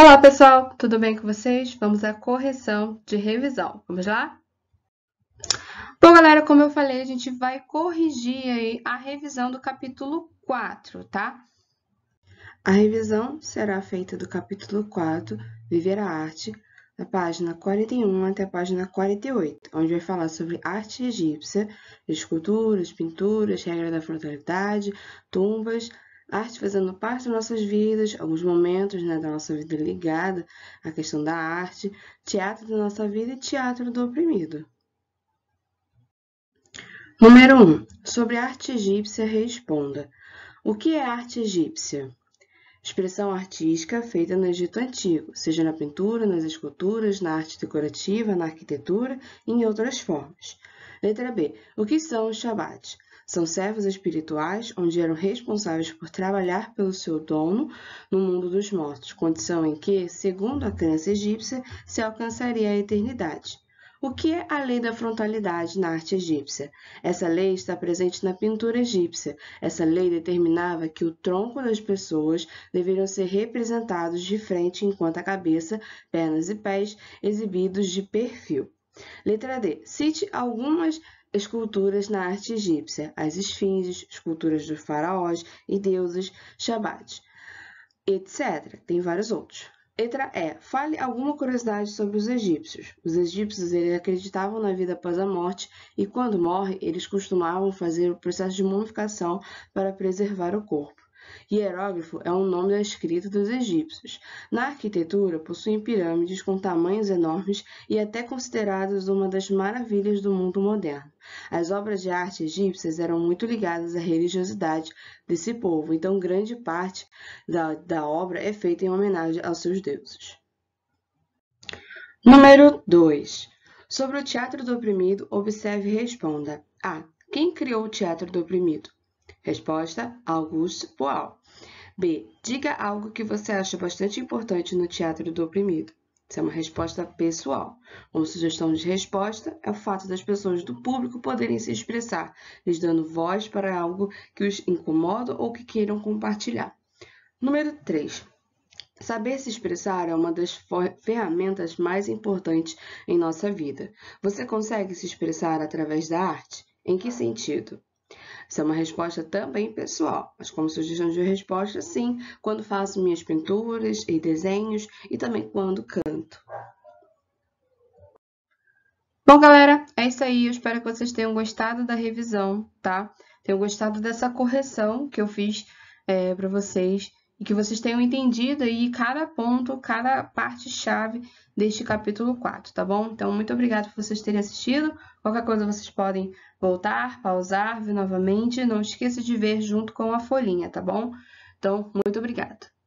Olá, pessoal, tudo bem com vocês? Vamos à correção de revisão. Vamos lá? Bom, galera, como eu falei, a gente vai corrigir aí a revisão do capítulo 4, tá? A revisão será feita do capítulo 4, Viver a Arte, da página 41 até a página 48, onde vai falar sobre arte egípcia, esculturas, pinturas, regra da frontalidade, tumbas, a arte fazendo parte das nossas vidas, alguns momentos né, da nossa vida ligada à questão da arte, teatro da nossa vida e teatro do oprimido. Número 1. Um, sobre arte egípcia, responda. O que é arte egípcia? Expressão artística feita no Egito Antigo, seja na pintura, nas esculturas, na arte decorativa, na arquitetura e em outras formas. Letra B. O que são os Shabat? São servos espirituais, onde eram responsáveis por trabalhar pelo seu dono no mundo dos mortos, condição em que, segundo a crença egípcia, se alcançaria a eternidade. O que é a lei da frontalidade na arte egípcia? Essa lei está presente na pintura egípcia. Essa lei determinava que o tronco das pessoas deveriam ser representados de frente, enquanto a cabeça, pernas e pés exibidos de perfil. Letra D. Cite algumas esculturas na arte egípcia, as esfinges, esculturas dos faraós e deuses, Shabat, etc. Tem vários outros. Letra E. Fale alguma curiosidade sobre os egípcios. Os egípcios eles acreditavam na vida após a morte e, quando morre, eles costumavam fazer o processo de mumificação para preservar o corpo. Hieróglifo é um nome da escrita dos egípcios. Na arquitetura, possuem pirâmides com tamanhos enormes e até consideradas uma das maravilhas do mundo moderno. As obras de arte egípcias eram muito ligadas à religiosidade desse povo, então grande parte da, da obra é feita em homenagem aos seus deuses. Número 2. Sobre o teatro do oprimido, observe e responda. A. Quem criou o teatro do oprimido? Resposta: Auguste Boal. B. Diga algo que você acha bastante importante no teatro do oprimido. Isso é uma resposta pessoal. Uma sugestão de resposta é o fato das pessoas do público poderem se expressar, lhes dando voz para algo que os incomoda ou que queiram compartilhar. Número 3. Saber se expressar é uma das ferramentas mais importantes em nossa vida. Você consegue se expressar através da arte? Em que sentido? Isso é uma resposta também pessoal, mas como sugestão de resposta, sim, quando faço minhas pinturas e desenhos e também quando canto. Bom, galera, é isso aí. Eu espero que vocês tenham gostado da revisão, tá? Tenham gostado dessa correção que eu fiz é, para vocês e que vocês tenham entendido aí cada ponto, cada parte-chave deste capítulo 4, tá bom? Então, muito obrigada por vocês terem assistido. Qualquer coisa vocês podem voltar, pausar, ver novamente. Não esqueça de ver junto com a folhinha, tá bom? Então, muito obrigada.